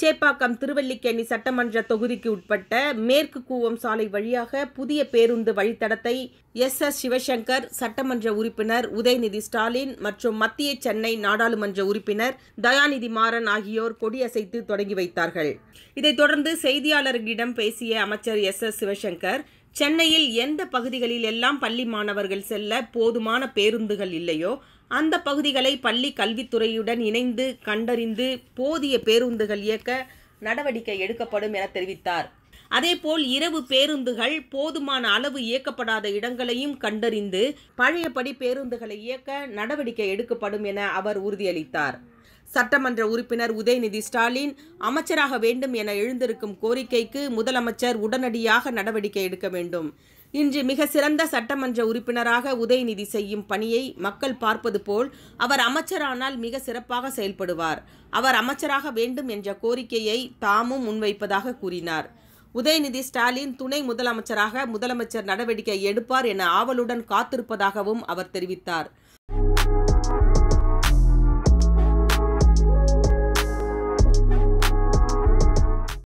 சேப்பாக்கம் திருவல்லிக்கேணி சட்டமன்ற தொகுதிக்கு உட்பட்ட மேற்கு கூவம் சாலை வழியாக புதிய பேருந்து வழித்தடத்தை எஸ் எஸ் சிவசங்கர் சட்டமன்ற உறுப்பினர் உதயநிதி ஸ்டாலின் மற்றும் மத்திய சென்னை நாடாளுமன்ற உறுப்பினர் தயாநிதி மாறன் ஆகியோர் கொடியசைத்து தொடங்கி வைத்தார்கள் இதைத் தொடர்ந்து செய்தியாளர்களிடம் பேசிய அமைச்சர் எஸ் எஸ் சிவசங்கர் சென்னையில் எந்த பகுதிகளில் எல்லாம் பள்ளி மாணவர்கள் செல்ல போதுமான பேருந்துகள் இல்லையோ அந்த பகுதிகளை பள்ளி கல்வித்துறையுடன் இணைந்து கண்டறிந்து போதிய பேருந்துகள் இயக்க நடவடிக்கை எடுக்கப்படும் என தெரிவித்தார் அதேபோல் இரவு பேருந்துகள் போதுமான அளவு இயக்கப்படாத இடங்களையும் கண்டறிந்து பழையபடி பேருந்துகளை இயக்க நடவடிக்கை எடுக்கப்படும் என அவர் உறுதியளித்தார் சட்டமன்ற உறுப்பினர் உதயநிதி ஸ்டாலின் அமைச்சராக வேண்டும் என எழுந்திருக்கும் கோரிக்கைக்கு முதலமைச்சர் உடனடியாக நடவடிக்கை எடுக்க வேண்டும் இன்று மிக சிறந்த சட்டமன்ற உறுப்பினராக உதயநிதி செய்யும் பணியை மக்கள் பார்ப்பது போல் அவர் அமைச்சரானால் மிக சிறப்பாக செயல்படுவார் அவர் அமைச்சராக வேண்டும் என்ற கோரிக்கையை தாமும் முன்வைப்பதாக கூறினார் உதயநிதி ஸ்டாலின் துணை முதலமைச்சராக முதலமைச்சர் நடவடிக்கை எடுப்பார் என ஆவலுடன் காத்திருப்பதாகவும் அவர் தெரிவித்தார்